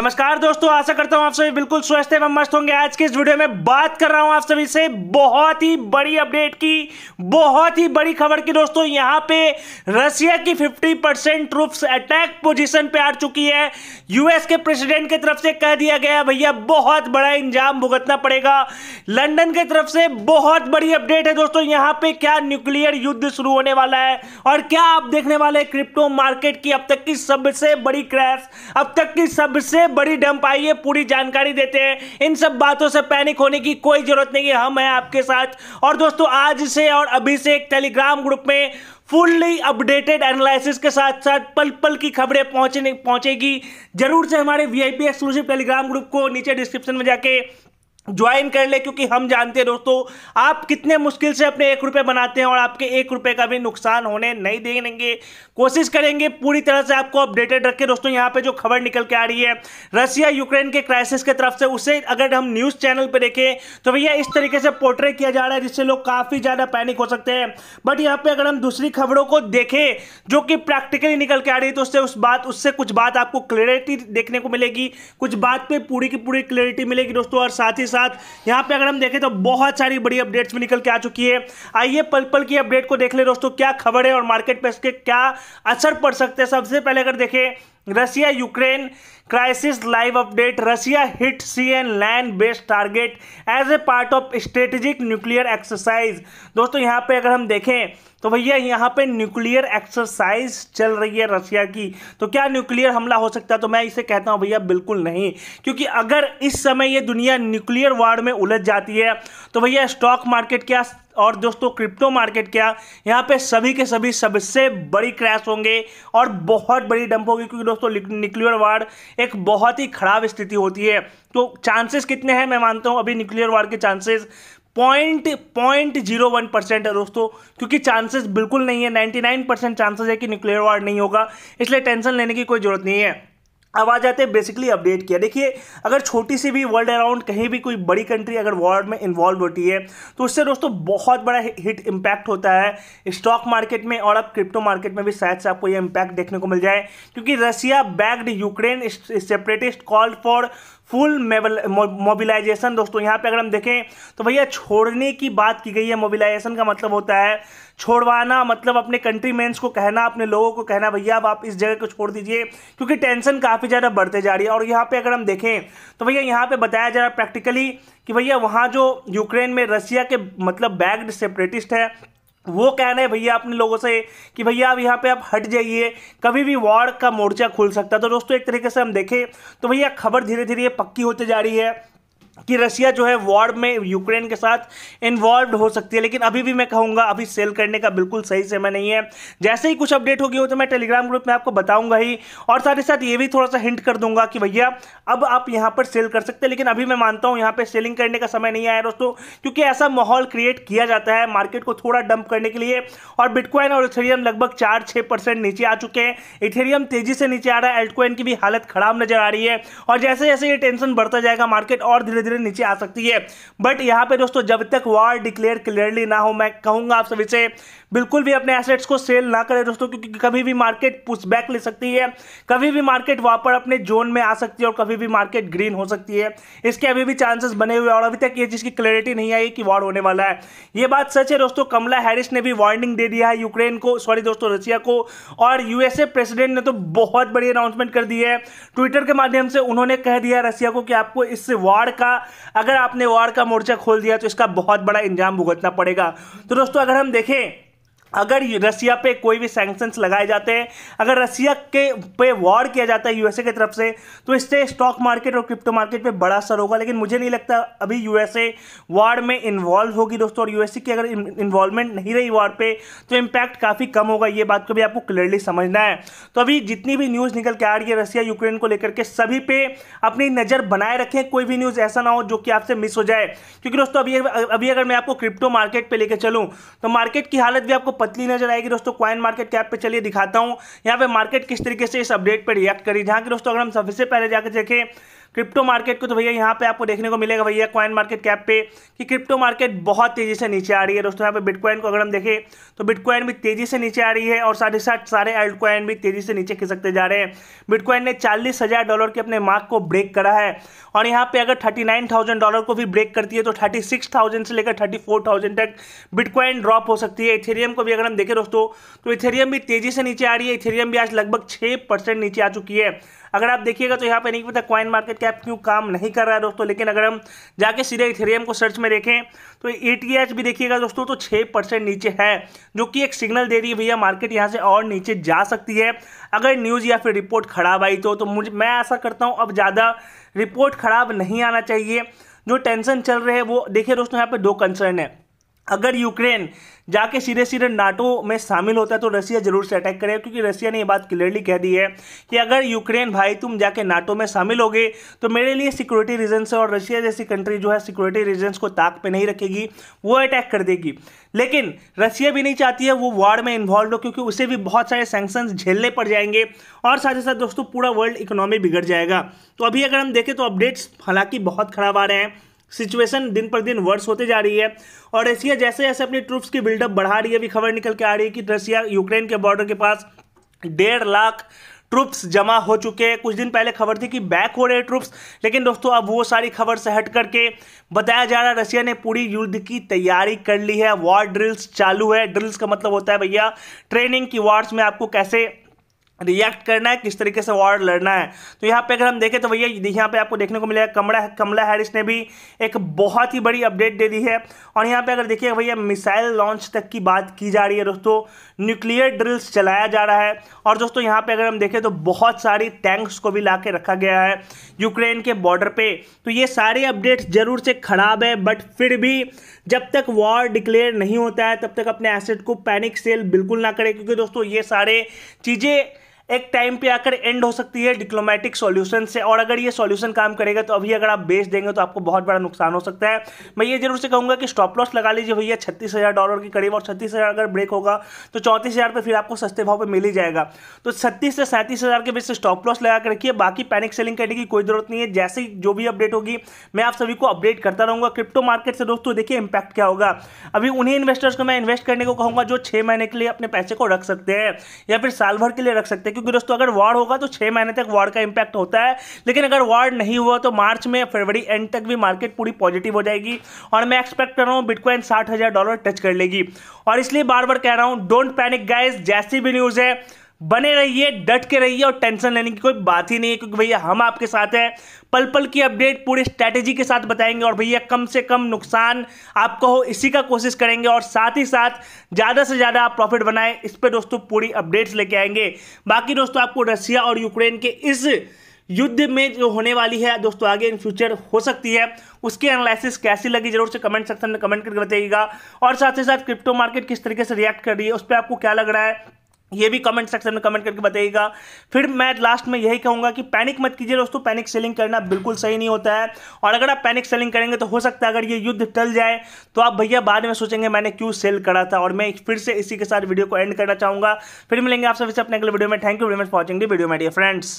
नमस्कार दोस्तों आशा करता हूं आप सभी बिल्कुल स्वस्थ एवं मस्त होंगे आज के इस वीडियो में बात कर रहा हूं आप सभी से बहुत ही बड़ी अपडेट की बहुत ही बड़ी खबर की दोस्तों यहां पे रशिया की 50 परसेंट ट्रूप्स अटैक पोजीशन पे आ चुकी है यूएस के प्रेसिडेंट की तरफ से कह दिया गया भैया बहुत बड़ा इंजाम भुगतना पड़ेगा लंडन की तरफ से बहुत बड़ी अपडेट है दोस्तों यहाँ पे क्या न्यूक्लियर युद्ध शुरू होने वाला है और क्या आप देखने वाले क्रिप्टो मार्केट की अब तक की सबसे बड़ी क्रैश अब तक की सबसे बड़ी डंप आई है पूरी जानकारी देते हैं इन सब बातों से पैनिक होने की कोई जरूरत नहीं है हम हैं आपके साथ और दोस्तों आज से और अभी से एक टेलीग्राम ग्रुप में फुल्ली अपडेटेड एनालिसिस के साथ साथ पल पल की खबरें पहुंचने पहुंचेगी जरूर से हमारे वीआईपी एक्सक्लूसिव टेलीग्राम ग्रुप को नीचे डिस्क्रिप्शन में जाके ज्वाइन कर ले क्योंकि हम जानते हैं दोस्तों आप कितने मुश्किल से अपने एक रुपये बनाते हैं और आपके एक रुपये का भी नुकसान होने नहीं देंगे कोशिश करेंगे पूरी तरह से आपको अपडेटेड रखें दोस्तों यहाँ पे जो खबर निकल के आ रही है रशिया यूक्रेन के क्राइसिस के तरफ से उसे अगर हम न्यूज़ चैनल पर देखें तो भैया इस तरीके से पोर्ट्रे किया जा रहा है जिससे लोग काफ़ी ज़्यादा पैनिक हो सकते हैं बट यहाँ पर अगर हम दूसरी खबरों को देखें जो कि प्रैक्टिकली निकल के आ रही है तो उससे उस बात उससे कुछ बात आपको क्लियरिटी देखने को मिलेगी कुछ बात पर पूरी की पूरी क्लियरिटी मिलेगी दोस्तों और साथ ही साथ साथ यहाँ पे अगर हम देखें तो बहुत सारी बड़ी अपडेट्स भी निकल के आ चुकी है आइए पल पल की अपडेट को देख ले दोस्तों क्या खबर है और मार्केट पे इसके क्या असर पड़ सकते हैं सबसे पहले अगर देखें Russia Ukraine crisis live update Russia hit sea and land based target as a part of strategic nuclear exercise दोस्तों यहाँ पे अगर हम देखें तो भैया यहाँ पे न्यूक्लियर एक्सरसाइज चल रही है रशिया की तो क्या न्यूक्लियर हमला हो सकता है तो मैं इसे कहता हूँ भैया बिल्कुल नहीं क्योंकि अगर इस समय ये दुनिया न्यूक्लियर वार में उलझ जाती है तो भैया स्टॉक मार्केट क्या और दोस्तों क्रिप्टो मार्केट क्या यहाँ पे सभी के सभी सबसे बड़ी क्रैश होंगे और बहुत बड़ी डंप होगी क्योंकि दोस्तों न्यूक्लियर वार एक बहुत ही खराब स्थिति होती है तो चांसेस कितने हैं मैं मानता हूँ अभी न्यूक्लियर वार के chances point point zero one percent है दोस्तों क्योंकि चांसेस बिल्कुल नहीं है नाइन्टी नाइन परसेंट चांसेस है कि न्यूक्लियर वार नहीं होगा इसलिए टेंशन लेने की कोई ज़रूरत नहीं है अब आ जाते हैं बेसिकली अपडेट किया देखिए अगर छोटी सी भी वर्ल्ड अराउंड कहीं भी कोई बड़ी कंट्री अगर वर्ल्ड में इन्वॉल्व होती है तो उससे दोस्तों बहुत बड़ा हिट इम्पैक्ट होता है स्टॉक मार्केट में और अब क्रिप्टो मार्केट में भी शायद से आपको ये इम्पैक्ट देखने को मिल जाए क्योंकि Russia backed Ukraine separatist called for full mobilisation दोस्तों यहाँ पे अगर हम देखें तो भैया छोड़ने की बात की गई है मोबिलाइजेशन का मतलब होता है छोड़वाना मतलब अपने कंट्री मैंस को कहना अपने लोगों को कहना भैया अब आप इस जगह को छोड़ दीजिए क्योंकि टेंशन काफ़ी ज़्यादा बढ़ते जा रही है और यहाँ पे अगर हम देखें तो भैया यहाँ पे बताया जा रहा है प्रैक्टिकली कि भैया वहाँ जो यूक्रेन में रशिया के मतलब बैग्ड सेपरेटिस्ट है वो कहना है भैया अपने लोगों से कि भैया अब यहाँ पे आप हट जाइए कभी भी वार्ड का मोर्चा खुल सकता है तो दोस्तों एक तरीके से हम देखें तो भैया खबर धीरे धीरे पक्की होती जा रही है कि रशिया जो है वॉर में यूक्रेन के साथ इन्वॉल्व हो सकती है लेकिन अभी भी मैं कहूँगा अभी सेल करने का बिल्कुल सही समय नहीं है जैसे ही कुछ अपडेट होगी हो तो मैं टेलीग्राम ग्रुप में आपको बताऊंगा ही और साथ ही साथ ये भी थोड़ा सा हिंट कर दूंगा कि भैया अब आप यहाँ पर सेल कर सकते हैं लेकिन अभी मैं मानता हूँ यहाँ पर सेलिंग करने का समय नहीं आया दोस्तों क्योंकि ऐसा माहौल क्रिएट किया जाता है मार्केट को थोड़ा डंप करने के लिए और बिटकॉइन और इथेरियम लगभग चार छः नीचे आ चुके हैं इथेरियम तेजी से नीचे आ रहा है एल्टकॉइन की भी हालत खराब नजर आ रही है और जैसे जैसे ये टेंशन बढ़ता जाएगा मार्केट और धीरे धीरे नीचे आ सकती है बट यहाँ पे दोस्तों जब तक वार डिक्लेयर क्लियरली ना हो मैं कहूँगा आप सभी से बिल्कुल भी अपने एसेट्स को सेल ना करें दोस्तों क्योंकि कभी भी मार्केट पुशबैक ले सकती है कभी भी मार्केट वहाँ पर अपने जोन में आ सकती है और कभी भी मार्केट ग्रीन हो सकती है इसके अभी भी चांसेस बने हुए और अभी तक ये जिसकी की क्लैरिटी नहीं आई कि वॉर होने वाला है ये बात सच है दोस्तों कमला हैरिस ने भी वार्निंग दे दिया है यूक्रेन को सॉरी दोस्तों रशिया को और यूएसए प्रेसिडेंट ने तो बहुत बड़ी अनाउंसमेंट कर दी है ट्विटर के माध्यम से उन्होंने कह दिया रशिया को कि आपको इस वार का अगर आपने वार का मोर्चा खोल दिया तो इसका बहुत बड़ा इंजाम भुगतना पड़ेगा तो दोस्तों अगर हम देखें अगर रसिया पे कोई भी सैंक्शंस लगाए जाते हैं अगर रसिया के पे वॉर किया जाता है यूएसए की तरफ से तो इससे स्टॉक मार्केट और क्रिप्टो मार्केट पे बड़ा असर होगा लेकिन मुझे नहीं लगता अभी यूएसए वॉर में इन्वॉल्व होगी दोस्तों और यूएसए की अगर इन्वॉल्वमेंट नहीं रही वॉर पे तो इम्पैक्ट काफ़ी कम होगा ये बात को भी आपको क्लियरली समझना है तो अभी जितनी भी न्यूज़ निकल के आ रही है रसिया यूक्रेन को लेकर के सभी पे अपनी नज़र बनाए रखें कोई भी न्यूज़ ऐसा ना हो जो कि आपसे मिस हो जाए क्योंकि दोस्तों अभी अभी अगर मैं आपको क्रिप्टो मार्केट पर लेकर चलूँ तो मार्केट की हालत भी आपको पतली नजर आएगी दोस्तों क्वाइन मार्केट कैप पे चलिए दिखाता हूँ यहाँ पे मार्केट किस तरीके से इस अपडेट पर रिएक्ट करी जहाँ की दोस्तों अगर हम सबसे पहले जाकर देखें क्रिप्टो मार्केट को तो भैया यहाँ पे आपको देखने को मिलेगा भैया कॉइन मार्केट कैप पे कि क्रिप्टो मार्केट बहुत तेज़ी से नीचे आ रही है दोस्तों यहाँ पे बिटकॉइन को अगर हम देखें तो बिटकॉइन भी तेज़ी से नीचे आ रही है और साथ ही साथ सारे एल्टकॉइन भी तेज़ी से नीचे खिसकते जा रहे हैं बिटकॉइन ने चालीस डॉलर के अपने मार्क को ब्रेक करा है और यहाँ पे अगर थर्टी डॉलर को भी ब्रेक करती है तो थर्टी से लेकर थर्टी तक बिटकॉइन ड्रॉप हो सकती है इथेरियम को भी अगर हम देखें दोस्तों तो इथेरियम भी तेज़ी से नीचे आ रही है इथेरियम भी आज लगभग छः नीचे आ चुकी है अगर आप देखिएगा तो यहाँ पर नहीं पता क्वाइन मार्केट कैप क्यों काम नहीं कर रहा है दोस्तों लेकिन अगर हम जाके सीधे इथेरियम को सर्च में देखें तो ए e भी देखिएगा दोस्तों तो छः परसेंट नीचे है जो कि एक सिग्नल दे रही है भैया मार्केट यहाँ से और नीचे जा सकती है अगर न्यूज़ या फिर रिपोर्ट खराब आई तो, तो मुझे मैं ऐसा करता हूँ अब ज़्यादा रिपोर्ट खराब नहीं आना चाहिए जो टेंशन चल रहे हैं वो देखिए दोस्तों यहाँ पे दो कंसर्न है अगर यूक्रेन जाके सीधे सीधे नाटो में शामिल होता है तो रसिया जरूर से अटैक करेगा क्योंकि रसिया ने ये बात क्लियरली कह दी है कि अगर यूक्रेन भाई तुम जाके नाटो में शामिल होगे तो मेरे लिए सिक्योरिटी रीजन है और रसिया जैसी कंट्री जो है सिक्योरिटी रीजन्स को ताक पे नहीं रखेगी वो अटैक कर देगी लेकिन रसिया भी नहीं चाहती है वो वार में इन्वॉल्व हो क्योंकि उसे भी बहुत सारे सैंक्शन झेलने पड़ जाएंगे और साथ ही साथ दोस्तों पूरा वर्ल्ड इकोनॉमी बिगड़ जाएगा तो अभी अगर हम देखें तो अपडेट्स हालांकि बहुत खराब आ रहे हैं सिचुएशन दिन पर दिन वर्स होते जा रही है और रशिया जैसे जैसे अपनी ट्रूप्स की बिल्डअप बढ़ा रही है अभी खबर निकल के आ रही है कि रशिया यूक्रेन के बॉर्डर के पास डेढ़ लाख ट्रुप्स जमा हो चुके हैं कुछ दिन पहले खबर थी कि बैक हो रहे हैं ट्रुप्स लेकिन दोस्तों अब वो सारी खबर से हट करके बताया जा रहा है रशिया ने पूरी युद्ध की तैयारी कर ली है वॉर ड्रिल्स चालू है ड्रिल्स का मतलब होता है भैया ट्रेनिंग की वार्स में आपको कैसे रिएक्ट करना है किस तरीके से वॉर लड़ना है तो यहाँ पे अगर हम देखें तो भैया यहाँ पे आपको देखने को मिलेगा कमला कमला हैरिस ने भी एक बहुत ही बड़ी अपडेट दे दी है और यहाँ पे अगर देखिए भैया मिसाइल लॉन्च तक की बात की जा रही है दोस्तों न्यूक्लियर ड्रिल्स चलाया जा रहा है और दोस्तों यहाँ पर अगर हम देखें तो बहुत सारी टैंक्स को भी ला रखा गया है यूक्रेन के बॉर्डर पर तो ये सारे अपडेट्स जरूर से खराब है बट फिर भी जब तक वॉर डिक्लेयर नहीं होता है तब तक अपने एसेट को पैनिक सेल बिल्कुल ना करें क्योंकि दोस्तों ये सारे चीज़ें एक टाइम पे आकर एंड हो सकती है डिप्लोमेटिक सॉल्यूशन से और अगर ये सॉल्यूशन काम करेगा तो अभी अगर आप बेच देंगे तो आपको बहुत बड़ा नुकसान हो सकता है मैं ये जरूर से कहूँगा कि स्टॉप लॉस लगा लीजिए भैया छत्तीस हज़ार डॉलर के करीब और छत्तीस हज़ार अगर ब्रेक होगा तो चौंतीस हज़ार पर फिर आपको सस्ते भाव पर मिल ही जाएगा तो छत्तीस से सैंतीस हज़ार के बीच से स्टॉप लॉस लगा कर रखिए बाकी पैनिक सेलिंग करने की कोई जरूरत नहीं है जैसे जो भी अपडेट होगी मैं आप सभी को अपडेट करता रहूँगा क्रिप्टो मार्केट से दोस्तों देखिए इंपैक्ट क्या होगा अभी उन्हीं इन्वेस्टर्स को मैं इन्वेस्ट करने को कहूँगा जो छः महीने के लिए अपने पैसे को रख सकते हैं या फिर साल भर के लिए रख सकते हैं क्योंकि दोस्तों अगर वार्ड होगा तो छह महीने तक वार्ड का इंपैक्ट होता है लेकिन अगर वार्ड नहीं हुआ तो मार्च में फरवरी एंड तक भी मार्केट पूरी पॉजिटिव हो जाएगी और मैं एक्सपेक्ट कर रहा हूँ बिटकॉइन साठ डॉलर टच कर लेगी और इसलिए बार बार कह रहा हूँ डोंट पैनिक गाइज जैसी भी न्यूज़ है बने रहिए डट के रहिए और टेंशन लेने की कोई बात ही नहीं है क्योंकि भैया हम आपके साथ हैं पल पल की अपडेट पूरी स्ट्रैटेजी के साथ बताएंगे और भैया कम से कम नुकसान आपका हो इसी का कोशिश करेंगे और साथ ही साथ ज़्यादा से ज़्यादा आप प्रॉफिट बनाएं इस पर दोस्तों पूरी अपडेट्स लेके आएंगे बाकी दोस्तों आपको रसिया और यूक्रेन के इस युद्ध में जो होने वाली है दोस्तों आगे इन फ्यूचर हो सकती है उसकी एनालिसिस कैसी लगी जरूर से कमेंट सेक्शन में कमेंट करके बताइएगा और साथ ही साथ क्रिप्टो मार्केट किस तरीके से रिएक्ट कर रही है उस पर आपको क्या लग रहा है ये भी कमेंट सेक्शन में कमेंट करके बताइएगा फिर मैं लास्ट में यही कहूंगा कि पैनिक मत कीजिए दोस्तों पैनिक सेलिंग करना बिल्कुल सही नहीं होता है और अगर आप पैनिक सेलिंग करेंगे तो हो सकता है अगर ये युद्ध टल जाए तो आप भैया बाद में सोचेंगे मैंने क्यों सेल करा था और मैं फिर से इसी के साथ वीडियो को एंड करना चाहूंगा फिर मिलेंगे आप सभी से अपने अगले वीडियो में thank you very much for watching the video my friends